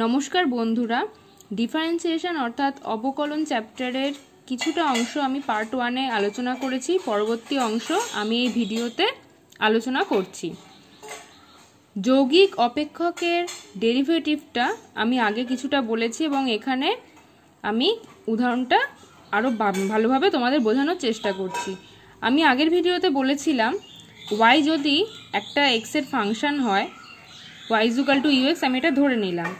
নমস্কার বন্ধুরা ডিফারেন্সিয়েশন অর্থাৎ অবকলন চ্যাপ্টারের কিছুটা অংশ আমি পার্ট ওয়ানে আলোচনা করেছি পরবর্তী অংশ আমি এই ভিডিওতে আলোচনা করছি যৌগিক অপেক্ষকের ডেরিভেটিভটা আমি আগে কিছুটা বলেছি এবং এখানে আমি উদাহরণটা আরও ভালোভাবে তোমাদের বোঝানোর চেষ্টা করছি আমি আগের ভিডিওতে বলেছিলাম ওয়াই যদি একটা এক্সের ফাংশান হয় ওয়াই টু ইউএক্স আমি এটা ধরে নিলাম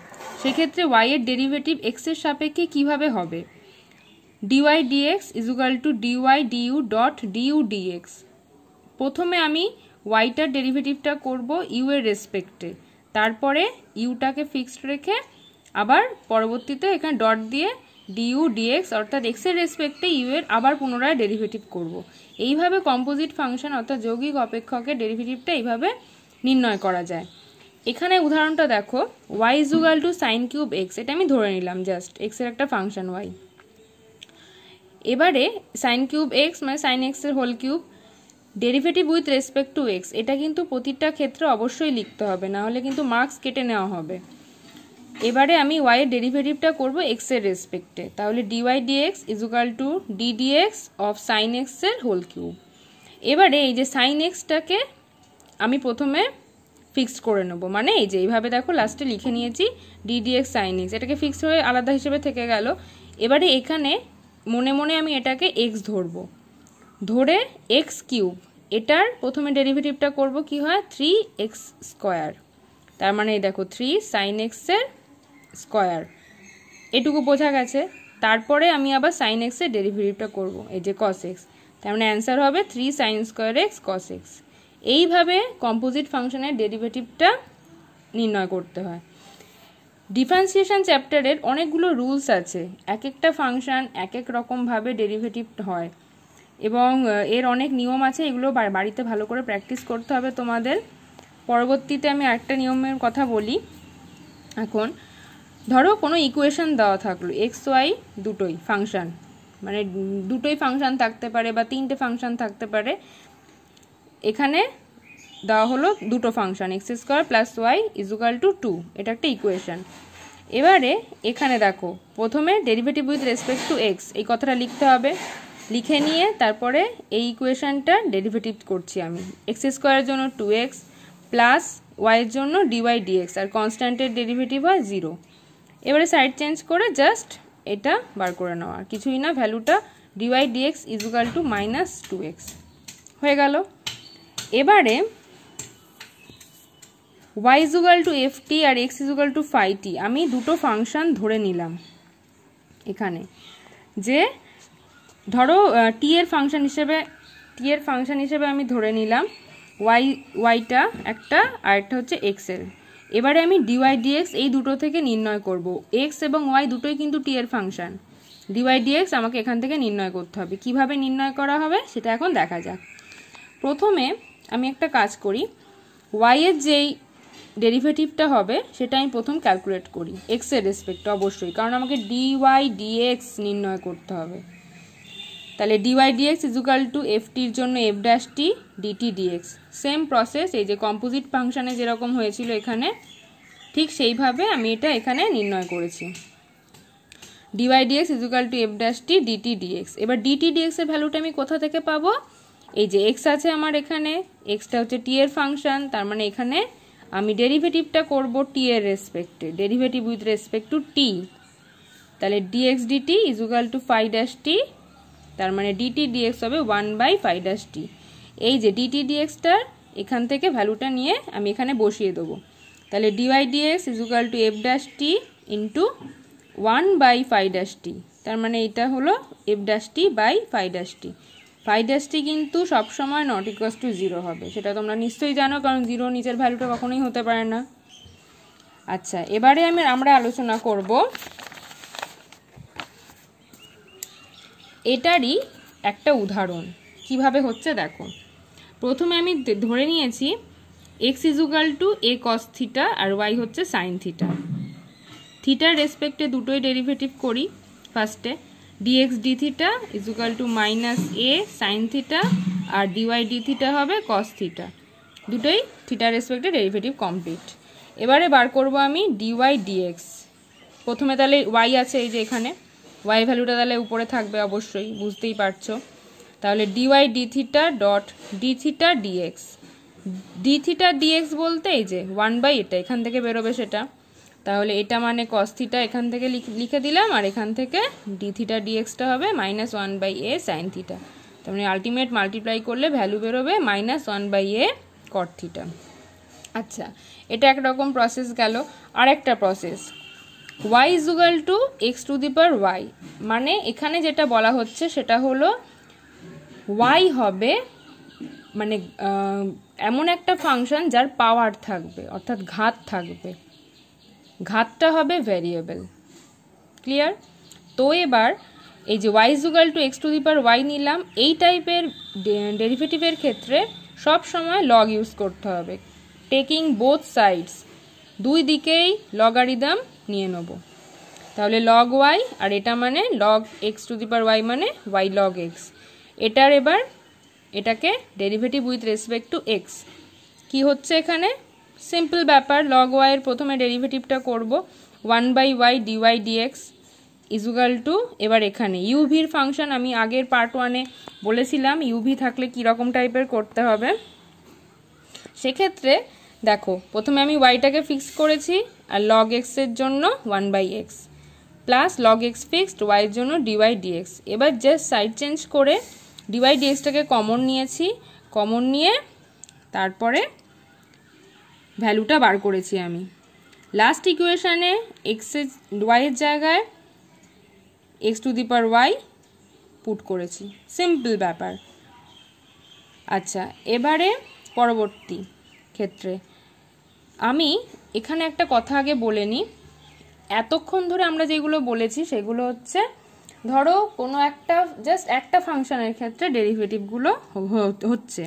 সেক্ষেত্রে y এর ডেরিভেটিভ x এর সাপেক্ষে কিভাবে হবে D Y D X equal to D Y D U dot D U D X প্রথমে আমি ওয়াইটার ডেরিভেটিভটা করব u এর রেসপেক্টে তারপরে ইউটাকে ফিক্সড রেখে আবার পরবর্তীতে এখানে ডট দিয়ে du dx অর্থাৎ এক্সের রেসপেক্টে u এর আবার পুনরায় ডেরিভেটিভ করব। এইভাবে কম্পোজিট ফাংশন অর্থাৎ যৌগিক অপেক্ষকের ডেরিভেটিভটা এইভাবে নির্ণয় করা যায় এখানে উদাহরণটা দেখো Y equal to sine cube X এটা আমি ধরে নিলাম জাস্ট এক্সের একটা ফাংশন ওয়াই এবারে সাইন কিউব এক্স মানে সাইন এক্সের whole cube derivative with respect to X এটা কিন্তু প্রতিটা ক্ষেত্রে অবশ্যই লিখতে হবে না হলে কিন্তু মার্কস কেটে নেওয়া হবে এবারে আমি ওয়াইয়ের ডেরিভেটিভটা করব এক্সের রেসপেক্টে তাহলে D Y D X equal to D X of sine এক্সের হোল কিউব এবারে এই যে সাইন এক্সটাকে আমি প্রথমে ফিক্সড করে নেবো মানে এই যে এইভাবে দেখো লাস্টে লিখে নিয়েছি ডিডিএক্স সাইন এক্স এটাকে ফিক্সড হয়ে আলাদা হিসেবে থেকে গেল এবারে এখানে মনে মনে আমি এটাকে এক্স ধরব ধরে এক্স কিউব এটার প্রথমে ডেরিভেটিভটা করব কি হয় থ্রি এক্স স্কোয়ার তার মানে দেখো থ্রি সাইন এক্সের স্কোয়ার এটুকু বোঝা গেছে তারপরে আমি আবার সাইন এক্সের ডেরিভেটিভটা করব এই যে কস এক্স তার মানে অ্যান্সার হবে three sine square X cos X এইভাবে কম্পোজিট ফাংশনের ডেরিভেটিভটা নির্ণয় করতে হয় ডিফারেন্সিয়েশান চ্যাপ্টারের অনেকগুলো রুলস আছে এক একটা ফাংশান এক এক রকমভাবে ডেরিভেটিভ হয় এবং এর অনেক নিয়ম আছে এগুলো বাড়িতে ভালো করে প্র্যাকটিস করতে হবে তোমাদের পরবর্তীতে আমি একটা নিয়মের কথা বলি এখন ধরো কোনো ইকুয়েশন দেওয়া থাকলো এক্স ওয়াই দুটোই ফাংশান মানে দুটোই ফাংশান থাকতে পারে বা তিনটে ফাংশান থাকতে পারে এখানে দেওয়া হলো দুটো function X square plus Y equal to two এটা একটা ইকুয়েশান এবারে এখানে দেখো প্রথমে derivative with respect to X এই কথাটা লিখতে হবে লিখে নিয়ে তারপরে এই ইকুয়েশানটা ডেরিভেটিভ করছি আমি এক্স স্কোয়ারের জন্য টু এক্স প্লাস ওয়াইয়ের জন্য ডিওয়াই ডিএক্স আর কনস্ট্যান্টের ডেরিভেটিভ হয় জিরো এবারে সাইড চেঞ্জ করে জাস্ট এটা বার করে নেওয়া কিছুই না ভ্যালুটা D Y D X equal to minus two X হয়ে গেল এবারে Y equal to F T আর X equal to phi T আমি দুটো ফাংশন ধরে নিলাম এখানে যে ধরো টি এর ফাংশন হিসেবে টি এর ফাংশান হিসেবে আমি ধরে নিলাম ওয়াই ওয়াইটা একটা আর একটা হচ্ছে এক্সের এবারে আমি ডিওয়াই ডিএক্স এই দুটো থেকে নির্ণয় করব এক্স এবং ওয়াই দুটোই কিন্তু টি এর ফাংশন ডিওয়াই ডিএক্স আমাকে এখান থেকে নির্ণয় করতে হবে কিভাবে নির্ণয় করা হবে সেটা এখন দেখা যাক প্রথমে আমি একটা কাজ করি ওয়াইয়ের যেই ডেরিভেটিভটা হবে সেটা আমি প্রথম ক্যালকুলেট করি এক্সের রেসপেক্ট অবশ্যই কারণ আমাকে ডিওয়াই ডিএক্স নির্ণয় করতে হবে তাহলে ডিওয়াই ডিএক্স ইজুকাল টু এফটির জন্য F dash T D T D X same process এই যে কম্পোজিট ফাংশানে যেরকম হয়েছিল এখানে ঠিক সেইভাবে আমি এটা এখানে নির্ণয় করেছি D Y D X equal to F dash T D T D X এবার ডিটি ডিএক্সের ভ্যালুটা আমি কোথা থেকে পাবো এই যে এক্স আছে আমার এখানে এক্সটা হচ্ছে টি এর ফাংশন তার মানে এখানে আমি ডেরিভেটিভটা করব টি এর রেসপেক্টে derivative with respect to T তাহলে D X D T equal to phi dash T তার মানে ডিটি ডিএক্স হবে one by phi dash T এই যে ডিটি ডিএক্সটার এখান থেকে ভ্যালুটা নিয়ে আমি এখানে বসিয়ে দেবো তাহলে D Y D X equal to F dash T into one by phi dash T তার মানে এটা হলো F dash T by phi dash T phi dash T কিন্তু সবসময় নট ইকোয়াস টু জিরো হবে সেটা তোমরা নিশ্চয়ই জানো কারণ জিরো নিজের ভ্যালুটা কখনোই হতে পারে না আচ্ছা এবারে আমি আমরা আলোচনা করব এটারই একটা উদাহরণ কিভাবে হচ্ছে দেখো প্রথমে আমি ধরে নিয়েছি X equal to A cos theta আর ওয়াই হচ্ছে সাইন থিটা থিটার রেসপেক্টে দুটোই ডেরিভেটিভ করি ফার্স্টে D X D theta equal to minus A sine theta আর ডিওয়াই ডি থিটা হবে কস থিটা দুটোই থিটার রেসপেক্টে ডেরিভেটিভ কমপ্লিট এবারে বার করব আমি ডিওয়াই ডিএক্স প্রথমে তাহলে ওয়াই আছে এই যে এখানে ওয়াই ভ্যালুটা তাহলে উপরে থাকবে অবশ্যই বুঝতেই পারছো তাহলে D Y D theta dot D theta D X D theta D X বলতে এই যে ওয়ান বাই এটা এখান থেকে বেরোবে সেটা তাহলে এটা মানে কস্থিটা এখান থেকে লিখে দিলাম আর এখান থেকে ডি থিটা ডিএক্সটা হবে minus one by A sine theta তার মানে আলটিমেট মাল্টিপ্লাই করলে ভ্যালু বেরোবে minus one by A cot theta আচ্ছা এটা একরকম প্রসেস গেল আর একটা process Y is equal to X to the power Y মানে এখানে যেটা বলা হচ্ছে সেটা হলো ওয়াই হবে মানে এমন একটা ফাংশন যার পাওয়ার থাকবে অর্থাৎ ঘাত থাকবে ঘাতটা হবে ভ্যারিয়েবল ক্লিয়ার তো এবার এই যে Y equal to X to the power Y নিলাম এই টাইপের ডেরিভেটিভের ক্ষেত্রে সব সময় লগ ইউজ করতে হবে টেকিং বোথ সাইডস দুই দিকেই লগারিদাম নিয়ে নেব তাহলে লগ ওয়াই আর এটা মানে log X to the power Y মানে ওয়াই লগ এক্স এটার এবার এটাকে derivative with respect to X কি হচ্ছে এখানে সিম্পল ব্যাপার লগ ওয়াইয়ের প্রথমে ডেরিভেটিভটা করব one by Y D Y D X equal to এবার এখানে ইউভির ফাংশন আমি আগের পার্ট ওয়ানে বলেছিলাম ইউভি থাকলে কীরকম টাইপের করতে হবে সেক্ষেত্রে দেখো প্রথমে আমি ওয়াইটাকে ফিক্স করেছি আর লগ এক্সের জন্য one by X plus log X fixed ওয়াইয়ের জন্য ডিওয়াই ডিএক্স এবার জাস্ট সাইড চেঞ্জ করে ডিওয়াই ডিএক্সটাকে কমন নিয়েছি কমন নিয়ে তারপরে ভ্যালুটা বার করেছি আমি লাস্ট ইকুয়েশানে এক্সের ওয়াইয়ের জায়গায় X to the power Y put করেছি সিম্পল ব্যাপার আচ্ছা এবারে পরবর্তী ক্ষেত্রে আমি এখানে একটা কথা আগে বলে নিই এতক্ষণ ধরে আমরা যেগুলো বলেছি সেগুলো হচ্ছে ধরো কোনো একটা জাস্ট একটা ফাংশনের ক্ষেত্রে ডেরিভেটিভগুলো হচ্ছে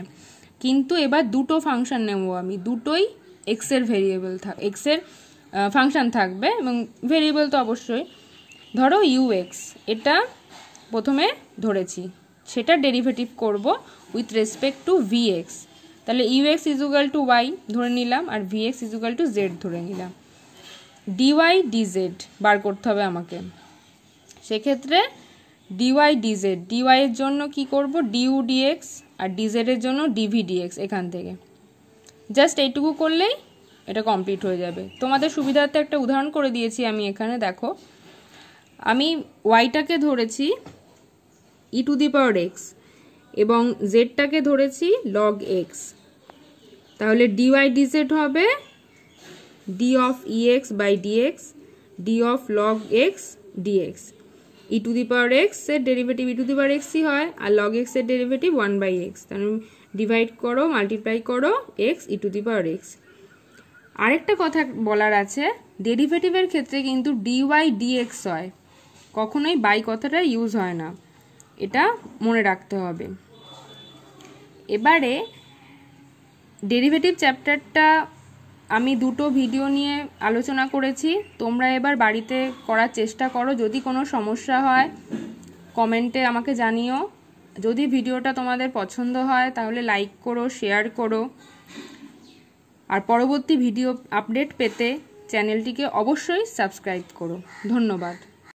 কিন্তু এবার দুটো ফাংশন নেব আমি দুটোই এক্সের ভেরিয়েবল থাক এক্সের ফাংশান থাকবে এবং ভেরিয়েবল তো অবশ্যই ধরো ইউ এক্স এটা প্রথমে ধরেছি সেটা ডেরিভেটিভ করব with respect to V X তাহলে U X equal to Y ধরে নিলাম আর V X equal to Z ধরে নিলাম ডিওয়াই ডিজেড বার করতে হবে আমাকে সেক্ষেত্রে ডিওয়াই ডিজেড ডিওয়াইয়ের জন্য কি করব ডিউ ডিএক্স আর ডিজেডের জন্য ডিভি ডিএক্স এখান থেকে জাস্ট এইটুকু করলেই এটা কমপ্লিট হয়ে যাবে তোমাদের সুবিধার্থে একটা উদাহরণ করে দিয়েছি আমি এখানে দেখো আমি ওয়াইটাকে ধরেছি ই টু দি পাওয়ার এক্স এবং জেডটাকে ধরেছি লগ এক্স তাহলে ডিওয়াই ডিজেড হবে d of e x by dx d of log x dx e to the power x এর derivative e to the power এক্সই হয় আর লগ এক্স এর ডেরিভেটিভ ওয়ান বাই এক্স তার divide করো multiply করো x e to the power x আরেকটা কথা বলার আছে ডেরিভেটিভের ক্ষেত্রে কিন্তু ডিওয়াই ডিএক্স হয় কখনোই বাই কথাটা ইউজ হয় না এটা মনে রাখতে হবে এবারে ডেরিভেটিভ চ্যাপ্টারটা আমি দুটো ভিডিও নিয়ে আলোচনা করেছি তোমরা এবার বাড়িতে করার চেষ্টা করো যদি কোনো সমস্যা হয় কমেন্টে আমাকে জানিও যদি ভিডিওটা তোমাদের পছন্দ হয় তাহলে লাইক করো শেয়ার করো আর পরবর্তী ভিডিও আপডেট পেতে চ্যানেলটিকে অবশ্যই সাবস্ক্রাইব করো ধন্যবাদ